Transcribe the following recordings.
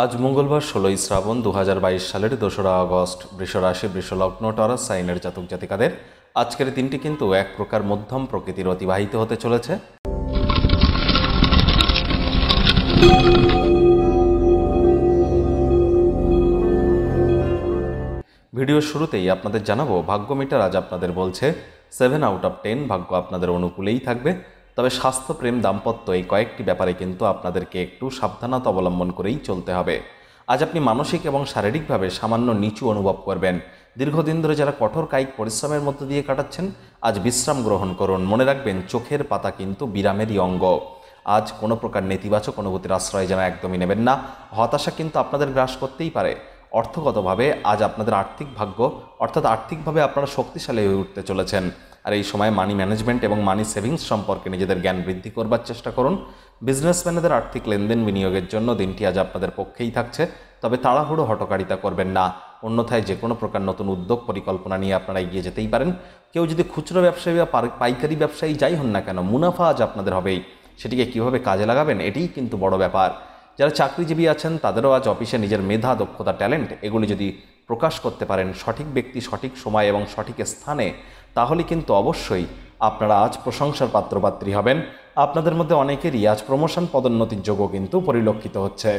আজ মঙ্গলবার ষোলোই শ্রাবণ দু সালের দোসরা আগস্ট বৃষরাশি বৃষলগ্ন টরাস সাইনের জাতক জাতিকাদের আজকের দিনটি কিন্তু এক প্রকার মধ্যম প্রকৃতির অতিবাহিত হতে চলেছে ভিডিও শুরুতেই আপনাদের জানাবো ভাগ্য মিটার আজ আপনাদের বলছে সেভেন আউট অফ টেন ভাগ্য আপনাদের অনুকূলেই থাকবে তবে স্বাস্থ্যপ্রেম দাম্পত্য এই কয়েকটি ব্যাপারে কিন্তু আপনাদেরকে একটু সাবধানতা অবলম্বন করেই চলতে হবে আজ আপনি মানসিক এবং শারীরিকভাবে সামান্য নিচু অনুভব করবেন দীর্ঘদিন ধরে যারা কঠোর কায়িক পরিশ্রমের মধ্য দিয়ে কাটাচ্ছেন আজ বিশ্রাম গ্রহণ করুন মনে রাখবেন চোখের পাতা কিন্তু বিরামেরই অঙ্গ আজ কোনো প্রকার নেতিবাচক অনুভূতির আশ্রয় যেন একদমই নেবেন না হতাশা কিন্তু আপনাদের গ্রাস করতেই পারে অর্থগতভাবে আজ আপনাদের আর্থিক ভাগ্য অর্থাৎ আর্থিকভাবে আপনারা শক্তিশালী হয়ে উঠতে চলেছেন আর এই সময় মানি ম্যানেজমেন্ট এবং মানি সেভিংস সম্পর্কে নিজেদের জ্ঞান বৃদ্ধি করবার চেষ্টা করুন বিজনেসম্যানেদের আর্থিক লেনদেন বিনিয়োগের জন্য দিনটি আজ আপনাদের পক্ষেই থাকছে তবে তাড়াহুড়ো হটকারিতা করবেন না অন্যথায় যে কোনো প্রকার নতুন উদ্যোগ পরিকল্পনা নিয়ে আপনারা এগিয়ে যেতেই পারেন কেউ যদি খুচরো ব্যবসায়ী বা পাইকারি ব্যবসায়ী যাই হন না কেন মুনাফা আজ আপনাদের হবেই সেটিকে কীভাবে কাজে লাগাবেন এটিই কিন্তু বড় ব্যাপার যারা চাকরিজীবী আছেন তাদেরও আজ অফিসে নিজের মেধা দক্ষতা ট্যালেন্ট এগুলি যদি প্রকাশ করতে পারেন সঠিক ব্যক্তি সঠিক সময় এবং সঠিক স্থানে তাহলে কিন্তু অবশ্যই আপনারা আজ প্রশংসার পাত্রপাত্রী হবেন আপনাদের মধ্যে অনেকেরই আজ প্রমোশন পদোন্নতির যোগও কিন্তু পরিলক্ষিত হচ্ছে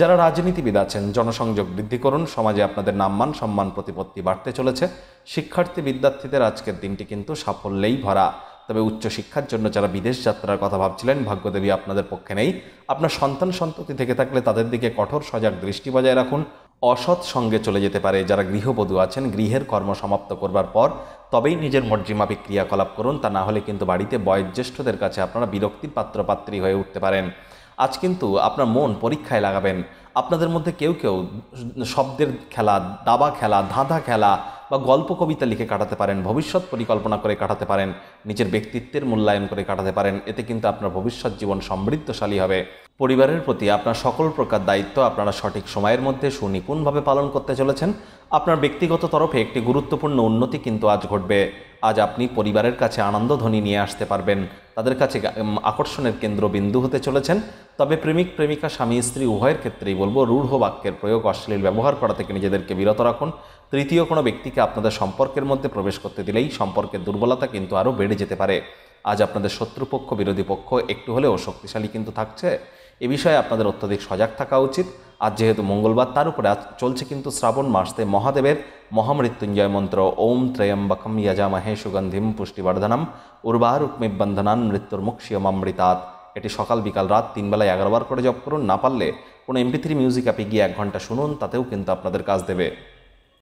যারা রাজনীতিবিদ আছেন জনসংযোগ বৃদ্ধি করুন সমাজে আপনাদের নামমান সম্মান প্রতিপত্তি বাড়তে চলেছে শিক্ষার্থী বিদ্যার্থীদের আজকের দিনটি কিন্তু সাফল্যেই ভরা তবে উচ্চশিক্ষার জন্য যারা বিদেশ যাত্রার কথা ভাবছিলেন ভাগ্যদেবী আপনাদের পক্ষে নেই আপনার সন্তান সন্ততি থেকে থাকলে তাদের দিকে কঠোর সজাগ দৃষ্টি বজায় রাখুন অসৎ সঙ্গে চলে যেতে পারে যারা গৃহবধূ আছেন গৃহের কর্ম সমাপ্ত করবার পর তবেই নিজের মর্জিমাপিক ক্রিয়াকলাপ করুন তা না হলে কিন্তু বাড়িতে বয়োজ্যেষ্ঠদের কাছে আপনারা বিরক্তির পাত্রপাত্রী হয়ে উঠতে পারেন আজ কিন্তু আপনার মন পরীক্ষায় লাগাবেন আপনাদের মধ্যে কেউ কেউ শব্দের খেলা দাবা খেলা ধাঁধা খেলা বা গল্প কবিতা লিখে কাটাতে পারেন ভবিষ্যৎ পরিকল্পনা করে কাটাতে পারেন নিজের ব্যক্তিত্বের মূল্যায়ন করে কাটাতে পারেন এতে কিন্তু আপনার ভবিষ্যৎ জীবন সমৃদ্ধশালী হবে পরিবারের প্রতি আপনার সকল প্রকার দায়িত্ব আপনারা সঠিক সময়ের মধ্যে সুনিপুণভাবে পালন করতে চলেছেন আপনার ব্যক্তিগত তরফে একটি গুরুত্বপূর্ণ উন্নতি কিন্তু আজ ঘটবে আজ আপনি পরিবারের কাছে আনন্দধ্বনি নিয়ে আসতে পারবেন তাদের কাছে আকর্ষণের কেন্দ্রবিন্দু হতে চলেছেন তবে প্রেমিক প্রেমিকা স্বামী স্ত্রী উভয়ের ক্ষেত্রেই বলবো রূঢ় বাক্যের প্রয়োগ অশ্লীল ব্যবহার করা থেকে নিজেদেরকে বিরত রাখুন তৃতীয় কোনো ব্যক্তিকে আপনাদের সম্পর্কের মধ্যে প্রবেশ করতে দিলেই সম্পর্কের দুর্বলতা কিন্তু আরও বেড়ে যেতে পারে আজ আপনাদের শত্রুপক্ষ বিরোধী পক্ষ একটু হলেও শক্তিশালী কিন্তু থাকছে এ বিষয়ে আপনাদের অত্যধিক সজাগ থাকা উচিত আজ যেহেতু মঙ্গলবার তার উপরে চলছে কিন্তু শ্রাবণ মাস তাই মহাদেবের মহামৃত্যুঞ্জয় মন্ত্র ওম ত্রয়ম্বকম যজামহে সুগন্ধিম পুষ্টিবর্ধনম উর্বারুক্মি বন্ধনান মৃত্যুর মুক্ষিয়মামৃতাত এটি সকাল বিকাল রাত তিন বেলায় এগারোবার করে জপ করুন না পারলে কোনো এমপি থ্রি মিউজিক অ্যাপে গিয়ে এক ঘন্টা শুনুন তাতেও কিন্তু আপনাদের কাজ দেবে